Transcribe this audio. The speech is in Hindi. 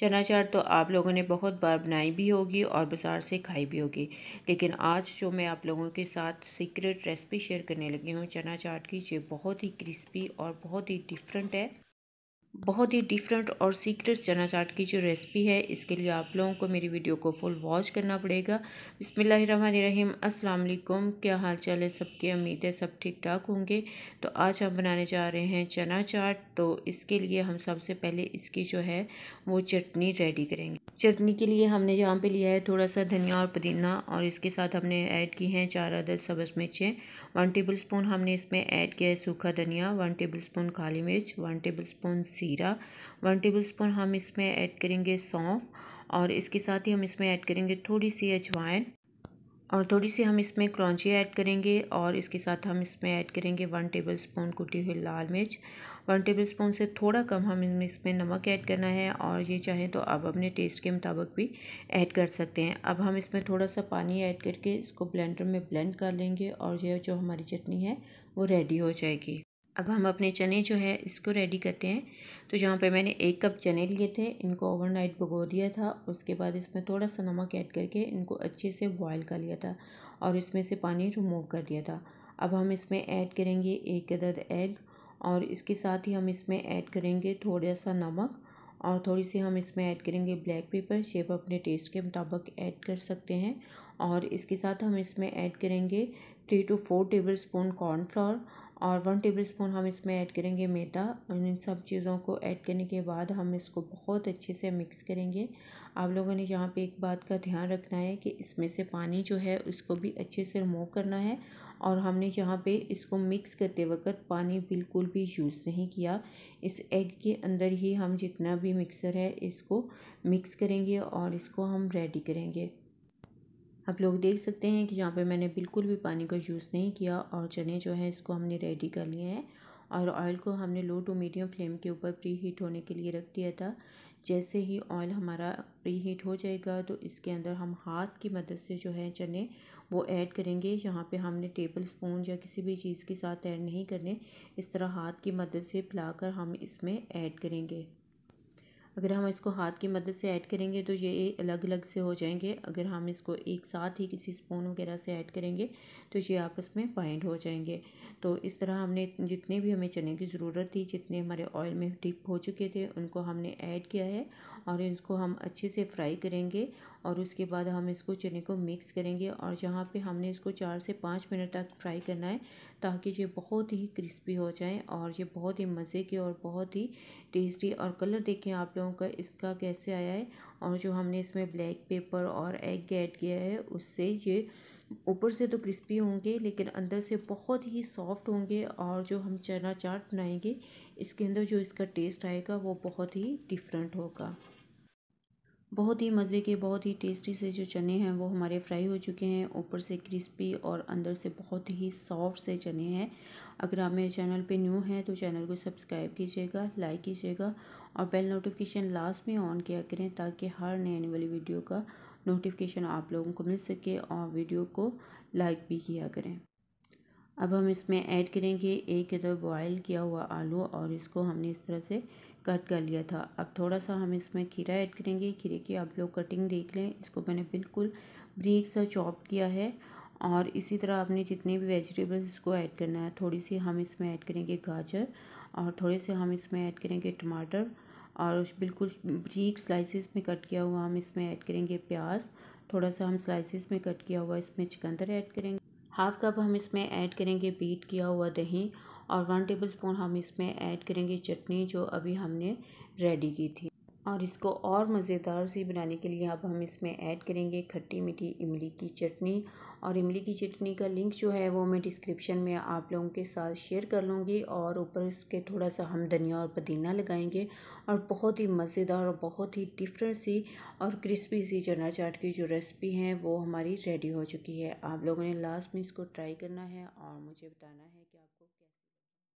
चना चाट तो आप लोगों ने बहुत बार बनाई भी होगी और बाज़ार से खाई भी होगी लेकिन आज जो मैं आप लोगों के साथ सीक्रेट रेसिपी शेयर करने लगी हूँ चना चाट की ये बहुत ही क्रिस्पी और बहुत ही डिफरेंट है बहुत ही डिफरेंट और सीक्रेट चना चाट की जो रेसिपी है इसके लिए आप लोगों को मेरी वीडियो को फुल वॉच करना पड़ेगा बिसमीम अस्सलाम वालेकुम क्या हाल चाल है सबके उम्मीद है सब ठीक ठाक होंगे तो आज हम बनाने जा रहे हैं चना चाट तो इसके लिए हम सबसे पहले इसकी जो है वो चटनी रेडी करेंगे चटनी के लिए हमने यहाँ पर लिया है थोड़ा सा धनिया और पुदीना और इसके साथ हमने ऐड की हैं चार अदद सब्ज़ मिर्चें वन टेबल स्पून हमने इसमें ऐड किया है सूखा धनिया वन टेबल स्पून काली मिर्च वन टेबल स्पून सीरा वन टेबल स्पून हम इसमें ऐड करेंगे सौंफ और इसके साथ ही हम इसमें ऐड करेंगे थोड़ी सी अजवाइन और थोड़ी सी हम इसमें क्रौची ऐड करेंगे और इसके साथ हम इसमें ऐड करेंगे वन टेबल स्पून कुटी हुई लाल मिर्च वन टेबल स्पून से थोड़ा कम हम इसमें नमक ऐड करना है और ये चाहें तो आप अपने टेस्ट के मुताबिक भी ऐड कर सकते हैं अब हम इसमें थोड़ा सा पानी ऐड करके इसको ब्लेंडर में ब्लेंड कर लेंगे और ये जो हमारी चटनी है वो रेडी हो जाएगी अब हम अपने चने जो है इसको रेडी करते हैं तो जहाँ पे मैंने एक कप चने लिए थे इनको ओवरनाइट भगो दिया था उसके बाद इसमें थोड़ा सा नमक ऐड करके इनको अच्छे से बॉईल कर लिया था और इसमें से पानी रिमूव कर दिया था अब हम इसमें ऐड करेंगे एक अदद एग और इसके साथ ही हम इसमें ऐड करेंगे थोड़ा सा नमक और थोड़ी सी हम इसमें ऐड करेंगे ब्लैक पेपर शेप अपने टेस्ट के मुताबिक ऐड कर सकते हैं और इसके साथ हम इसमें ऐड करेंगे three to four tablespoon cornflour और वन टेबल स्पून हम इसमें ऐड करेंगे मैदा इन सब चीज़ों को ऐड करने के बाद हम इसको बहुत अच्छे से मिक्स करेंगे आप लोगों ने यहाँ पे एक बात का ध्यान रखना है कि इसमें से पानी जो है उसको भी अच्छे से रिमूव करना है और हमने यहाँ पे इसको मिक्स करते वक्त पानी बिल्कुल भी यूज़ नहीं किया इस एग के अंदर ही हम जितना भी मिक्सर है इसको मिक्स करेंगे और इसको हम रेडी करेंगे आप लोग देख सकते हैं कि यहाँ पे मैंने बिल्कुल भी पानी का यूज़ नहीं किया और चने जो है इसको हमने रेडी कर लिए हैं और ऑयल को हमने लो टू मीडियम फ्लेम के ऊपर प्री हीट होने के लिए रख दिया था जैसे ही ऑयल हमारा प्री हीट हो जाएगा तो इसके अंदर हम हाथ की मदद से जो है चने वो ऐड करेंगे यहाँ पे हमने टेबल स्पून या किसी भी चीज़ के साथ ऐड नहीं करने इस तरह हाथ की मदद से फैलाकर हम इसमें ऐड करेंगे अगर हम इसको हाथ की मदद से ऐड करेंगे तो ये अलग अलग से हो जाएंगे अगर हम इसको एक साथ ही किसी स्पून वगैरह से ऐड करेंगे तो ये आपस में बाइंड हो जाएंगे तो इस तरह हमने जितने भी हमें चने की ज़रूरत थी जितने हमारे ऑयल में डिप हो चुके थे उनको हमने ऐड किया है और इसको हम अच्छे से फ्राई करेंगे और उसके बाद हम इसको चने को मिक्स करेंगे और जहाँ पे हमने इसको चार से पाँच मिनट तक फ्राई करना है ताकि ये बहुत ही क्रिस्पी हो जाए और ये बहुत ही मज़े के और बहुत ही टेस्टी और कलर देखें आप लोगों का इसका कैसे आया है और जो हमने इसमें ब्लैक पेपर और एग ऐड किया है उससे ये ऊपर से तो क्रिस्पी होंगे लेकिन अंदर से बहुत ही सॉफ्ट होंगे और जो हम चना चाट बनाएंगे इसके अंदर जो इसका टेस्ट आएगा वो बहुत ही डिफरेंट होगा बहुत ही मज़े के बहुत ही टेस्टी से जो चने हैं वो हमारे फ्राई हो चुके हैं ऊपर से क्रिस्पी और अंदर से बहुत ही सॉफ्ट से चने हैं अगर आप मेरे चैनल पे न्यू हैं तो चैनल को सब्सक्राइब कीजिएगा लाइक कीजिएगा और बेल नोटिफिकेशन लास्ट में ऑन किया करें ताकि हर नए आने वाली वीडियो का नोटिफिकेशन आप लोगों को मिल सके और वीडियो को लाइक भी किया करें अब हम इसमें ऐड करेंगे एक इधर बॉयल किया हुआ आलू और इसको हमने इस तरह से कट कर लिया था अब थोड़ा सा हम इसमें खीरा ऐड करेंगे खीरे की आप लोग कटिंग देख लें इसको मैंने बिल्कुल ब्रीक सा चॉप किया है और इसी तरह आपने जितने भी वेजिटेबल्स इसको ऐड करना है थोड़ी सी हम इसमें ऐड करेंगे गाजर और थोड़े से हम इसमें ऐड करेंगे टमाटर और बिल्कुल ब्रीक स्लाइसिस में कट किया हुआ हम इसमें ऐड करेंगे प्याज थोड़ा सा हम स्लाइसिस में कट किया हुआ इसमें चिकंदर ऐड करेंगे हाफ कप हम इसमें ऐड करेंगे बीट किया हुआ दही और वन टेबल स्पून हम इसमें ऐड करेंगे चटनी जो अभी हमने रेडी की थी और इसको और मज़ेदार सी बनाने के लिए अब हम इसमें ऐड करेंगे खट्टी मीठी इमली की चटनी और इमली की चटनी का लिंक जो है वो मैं डिस्क्रिप्शन में आप लोगों के साथ शेयर कर लूँगी और ऊपर इसके थोड़ा सा हम धनिया और पुदीना लगाएंगे और बहुत ही मज़ेदार और बहुत ही डिफरेंट सी और क्रिस्पी सी चना चाट की जो रेसिपी है वो हमारी रेडी हो चुकी है आप लोगों ने लास्ट में इसको ट्राई करना है और मुझे बताना है कि आप